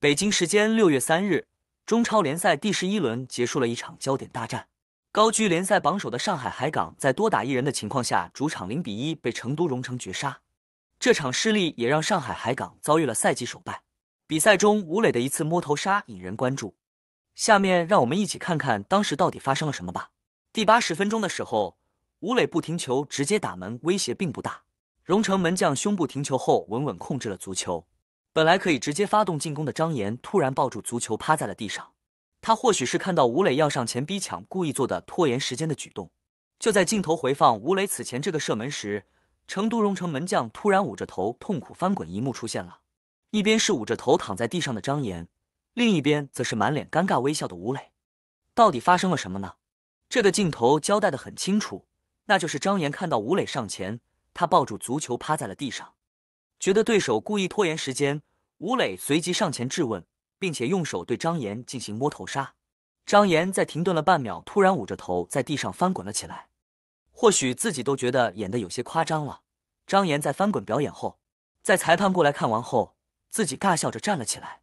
北京时间六月三日，中超联赛第十一轮结束了一场焦点大战。高居联赛榜首的上海海港在多打一人的情况下，主场零比一被成都荣城绝杀。这场失利也让上海海港遭遇了赛季首败。比赛中，吴磊的一次摸头杀引人关注。下面让我们一起看看当时到底发生了什么吧。第八十分钟的时候，吴磊不停球直接打门，威胁并不大。荣城门将胸部停球后，稳稳控制了足球。本来可以直接发动进攻的张岩突然抱住足球趴在了地上，他或许是看到吴磊要上前逼抢，故意做的拖延时间的举动。就在镜头回放吴磊此前这个射门时，成都蓉城门将突然捂着头痛苦翻滚，一幕出现了。一边是捂着头躺在地上的张岩，另一边则是满脸尴尬微笑的吴磊。到底发生了什么呢？这个镜头交代的很清楚，那就是张岩看到吴磊上前，他抱住足球趴在了地上。觉得对手故意拖延时间，吴磊随即上前质问，并且用手对张岩进行摸头杀。张岩在停顿了半秒，突然捂着头在地上翻滚了起来。或许自己都觉得演的有些夸张了。张岩在翻滚表演后，在裁判过来看完后，自己尬笑着站了起来。